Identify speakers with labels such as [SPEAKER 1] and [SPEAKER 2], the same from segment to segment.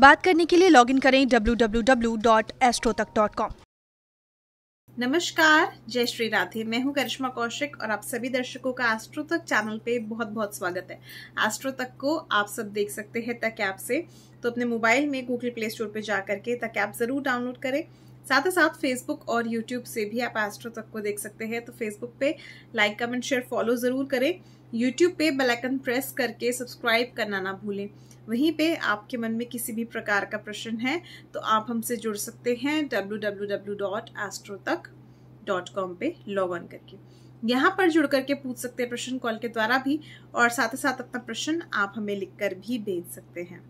[SPEAKER 1] बात करने के लिए लॉगिन करें www.astrotak.com नमस्कार जय श्री राधे मैं हूं करिश्मा कौशिक और आप सभी दर्शकों का एस्ट्रो तक चैनल पे बहुत बहुत स्वागत है एस्ट्रो तक को आप सब देख सकते हैं तक ऐप से तो अपने मोबाइल में गूगल प्ले स्टोर पे जा करके तक ऐप जरूर डाउनलोड करें साथ ही साथ फेसबुक और यूट्यूब से भी आप एस्ट्रो तक को देख सकते हैं तो फेसबुक पे लाइक कमेंट शेयर फॉलो जरूर करें यूट्यूब पे बेल आइकन प्रेस करके सब्सक्राइब करना ना भूलें वहीं पे आपके मन में किसी भी प्रकार का प्रश्न है तो आप हमसे जुड़ सकते हैं www.astrotech.com पे लॉग ऑन करके यहाँ पर जुड़ करके पूछ सकते हैं प्रश्न कॉल के द्वारा भी और साथ ही साथ अपना प्रश्न आप हमें लिखकर भी भेज सकते हैं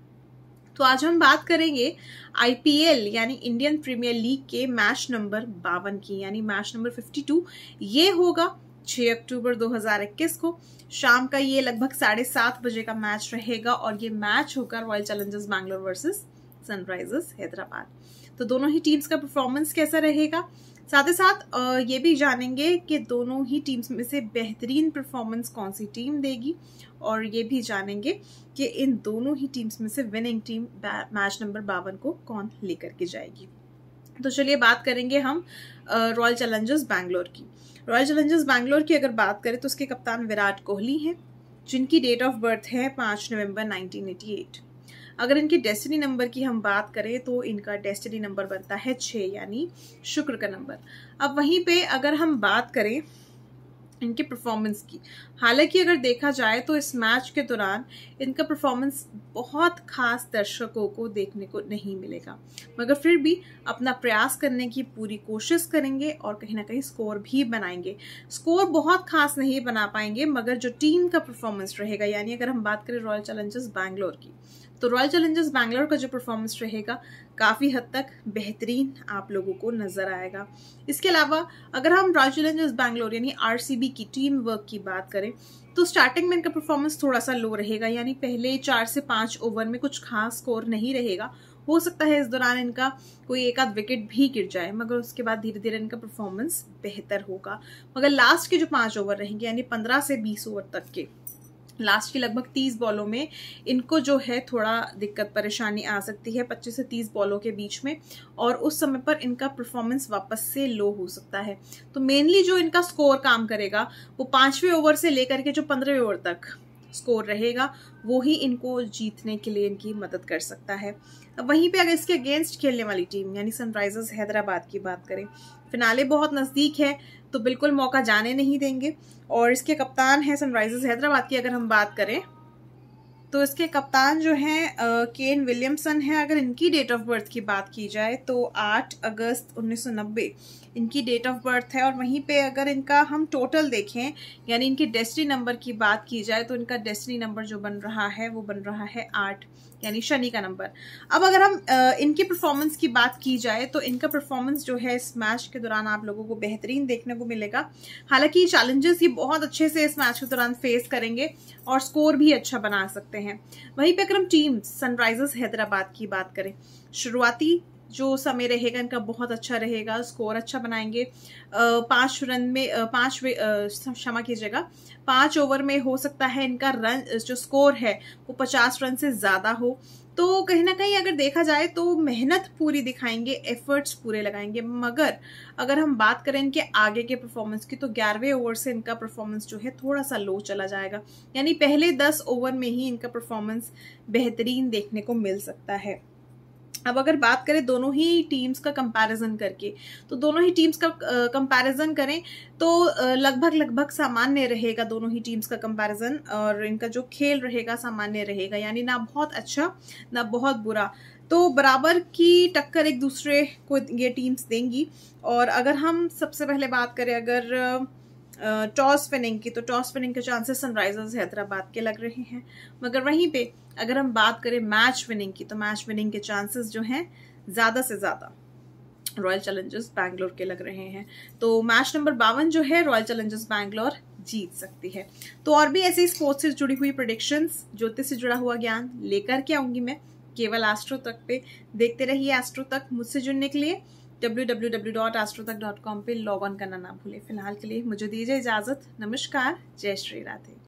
[SPEAKER 1] तो आज हम बात करेंगे आईपीएल यानी इंडियन प्रीमियर लीग के मैच नंबर बावन की यानी मैच नंबर 52 ये होगा 6 अक्टूबर 2021 को शाम का ये लगभग साढ़े सात बजे का मैच रहेगा और ये मैच होगा Royal Challengers Bangalore versus Sunrisers Hyderabad तो दोनों ही टीम्स का परफॉर्मेंस कैसा रहेगा साथ ही साथ ये भी जानेंगे कि दोनों ही टीम्स में से बेहतरीन परफॉर्मेंस कौन सी टीम देगी और ये भी जानेंगे कि इन दोनों ही टीम्स में से विनिंग टीम मैच नंबर बावन को कौन लेकर के जाएगी तो चलिए बात करेंगे हम रॉयल चैलेंजर्स बैंगलोर की रॉयल चैलेंजर्स बैंगलोर की अगर बात करें तो उसके कप्तान विराट कोहली हैं जिनकी डेट ऑफ बर्थ है पाँच नवंबर 1988 अगर इनके डेस्टिनी नंबर की हम बात करें तो इनका डेस्टिनी नंबर बनता है छः यानी शुक्र का नंबर अब वहीं पे अगर हम बात करें इनकी परफॉर्मेंस की हालांकि अगर देखा जाए तो इस मैच के दौरान इनका परफॉर्मेंस बहुत खास दर्शकों को देखने को नहीं मिलेगा मगर फिर भी अपना प्रयास करने की पूरी कोशिश करेंगे और कहीं ना कहीं स्कोर भी बनाएंगे स्कोर बहुत खास नहीं बना पाएंगे मगर जो टीम का परफॉर्मेंस रहेगा यानी अगर हम बात करें रॉयल चैलेंजर्स बैंगलोर की तो रॉयल चैलेंजर्स बैंगलोर का जो परफॉर्मेंस रहेगा काफ़ी हद तक बेहतरीन आप लोगों को नज़र आएगा इसके अलावा अगर हम रॉयल चैलेंजर्स बैंगलोर यानी आरसीबी की टीम वर्क की बात करें तो स्टार्टिंग में इनका परफॉर्मेंस थोड़ा सा लो रहेगा यानी पहले चार से पाँच ओवर में कुछ खास स्कोर नहीं रहेगा हो सकता है इस दौरान इनका कोई एक आध विकेट भी गिर जाए मगर उसके बाद धीरे धीरे इनका परफॉर्मेंस बेहतर होगा मगर लास्ट के जो पाँच ओवर रहेंगे यानी पंद्रह से बीस ओवर तक के लास्ट की लगभग तीस बॉलों में इनको जो है थोड़ा दिक्कत परेशानी आ सकती है पच्चीस से तीस बॉलों के बीच में और उस समय पर इनका परफॉर्मेंस वापस से लो हो सकता है तो मेनली जो इनका स्कोर काम करेगा वो पाँचवें ओवर से लेकर के जो पंद्रहवें ओवर तक स्कोर रहेगा वो ही इनको जीतने के लिए इनकी मदद कर सकता है वहीं पे अगर इसके अगेंस्ट खेलने वाली टीम यानी सनराइजर्स हैदराबाद की बात करें फिनाले बहुत नज़दीक है तो बिल्कुल मौका जाने नहीं देंगे और इसके कप्तान हैं सनराइजर्स हैदराबाद की अगर हम बात करें तो इसके कप्तान जो हैं केन विलियमसन हैं अगर इनकी डेट ऑफ बर्थ की बात की जाए तो 8 अगस्त 1990 इनकी डेट ऑफ बर्थ है और वहीं पे अगर इनका हम टोटल देखें यानी इनके डेस्टिनी नंबर की बात की जाए तो इनका डेस्टिनी नंबर जो बन रहा है वो बन रहा है आठ यानी शनि का नंबर अब अगर हम इनकी परफॉर्मेंस की बात की जाए तो इनका परफॉर्मेंस जो है इस मैच के दौरान आप लोगों को बेहतरीन देखने को मिलेगा हालांकि चैलेंजेस ये बहुत अच्छे से इस मैच के दौरान फेस करेंगे और स्कोर भी अच्छा बना सकते हैं वहीं पर अगर हम टीम सनराइजर्स हैदराबाद की बात करें शुरुआती जो समय रहेगा इनका बहुत अच्छा रहेगा स्कोर अच्छा बनाएंगे पाँच रन में पाँच क्षमा कीजिएगा पाँच ओवर में हो सकता है इनका रन जो स्कोर है वो पचास रन से ज़्यादा हो तो कहीं ना कहीं अगर देखा जाए तो मेहनत पूरी दिखाएंगे एफर्ट्स पूरे लगाएंगे मगर अगर हम बात करें इनके आगे के परफॉर्मेंस की तो ग्यारहवें ओवर से इनका परफॉर्मेंस जो है थोड़ा सा लो चला जाएगा यानी पहले दस ओवर में ही इनका परफॉर्मेंस बेहतरीन देखने को मिल सकता है अब अगर बात करें दोनों ही टीम्स का कंपैरिजन करके तो दोनों ही टीम्स का कंपैरिजन करें तो लगभग लगभग सामान्य रहेगा दोनों ही टीम्स का कंपैरिजन और इनका जो खेल रहेगा सामान्य रहेगा यानी ना बहुत अच्छा ना बहुत बुरा तो बराबर की टक्कर एक दूसरे को ये टीम्स देंगी और अगर हम सबसे पहले बात करें अगर टॉस विनिंग की तो टॉस विनिंग के चांसेस सनराइजर्स हैदराबाद के लग रहे हैं मगर वहीं पे अगर हम बात करें मैच विनिंग की तो मैच विनिंग के चांसेस जो हैं ज़्यादा से ज़्यादा रॉयल चैलेंजर्स बैंगलोर के लग रहे हैं तो मैच नंबर बावन जो है रॉयल चैलेंजर्स बैंगलोर जीत सकती है तो और भी ऐसी स्पोर्ट्स से जुड़ी हुई प्रडिक्शंस ज्योतिष से जुड़ा हुआ ज्ञान लेकर के आऊँगी मैं केवल एस्ट्रो तक पे देखते रहिए एस्ट्रो तक मुझसे जुड़ने के लिए www.astrotech.com पे लॉग ऑन करना ना भूलें फिलहाल के लिए मुझे दीजिए इजाज़त नमस्कार जय श्री राधे